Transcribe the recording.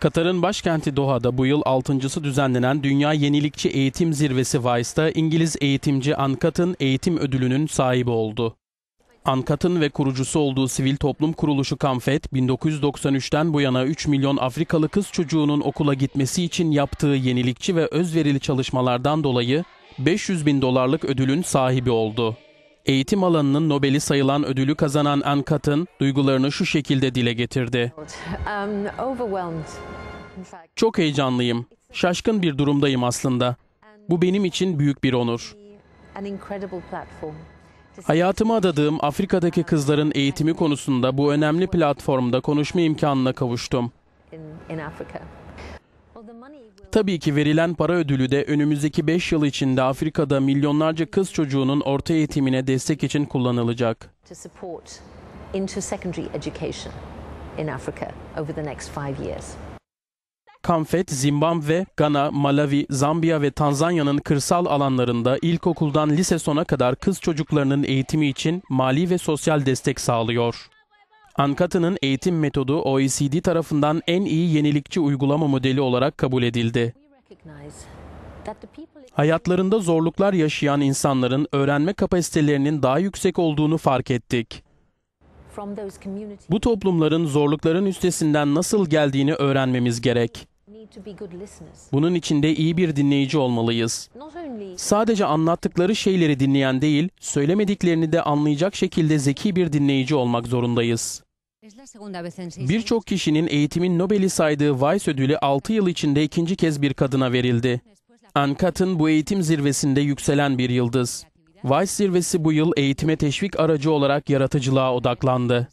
Katar'ın başkenti Doha'da bu yıl 6.sı düzenlenen Dünya Yenilikçi Eğitim Zirvesi Vice'da İngiliz eğitimci Ankat'ın eğitim ödülünün sahibi oldu. Ankat'ın ve kurucusu olduğu sivil toplum kuruluşu Kamfet, 1993'ten bu yana 3 milyon Afrikalı kız çocuğunun okula gitmesi için yaptığı yenilikçi ve özverili çalışmalardan dolayı 500 bin dolarlık ödülün sahibi oldu. Eğitim alanının Nobel'i sayılan ödülü kazanan Ankat'ın duygularını şu şekilde dile getirdi. Um, Çok heyecanlıyım. Şaşkın bir durumdayım aslında. Bu benim için büyük bir onur. Hayatımı adadığım Afrika'daki kızların eğitimi konusunda bu önemli platformda konuşma imkanına kavuştum. Tabii ki verilen para ödülü de önümüzdeki 5 yıl içinde Afrika'da milyonlarca kız çocuğunun orta eğitimine destek için kullanılacak. Kamfet, Zimbabwe, Gana, Malawi, Zambiya ve Tanzanya'nın kırsal alanlarında ilkokuldan lise sona kadar kız çocuklarının eğitimi için mali ve sosyal destek sağlıyor. Ankatanın eğitim metodu OECD tarafından en iyi yenilikçi uygulama modeli olarak kabul edildi. Hayatlarında zorluklar yaşayan insanların öğrenme kapasitelerinin daha yüksek olduğunu fark ettik. Bu toplumların zorlukların üstesinden nasıl geldiğini öğrenmemiz gerek. Bunun içinde iyi bir dinleyici olmalıyız. Sadece anlattıkları şeyleri dinleyen değil, söylemediklerini de anlayacak şekilde zeki bir dinleyici olmak zorundayız. Birçok kişinin eğitimin Nobel'i saydığı Weiss ödülü 6 yıl içinde ikinci kez bir kadına verildi. Ankat'ın bu eğitim zirvesinde yükselen bir yıldız. Weiss zirvesi bu yıl eğitime teşvik aracı olarak yaratıcılığa odaklandı.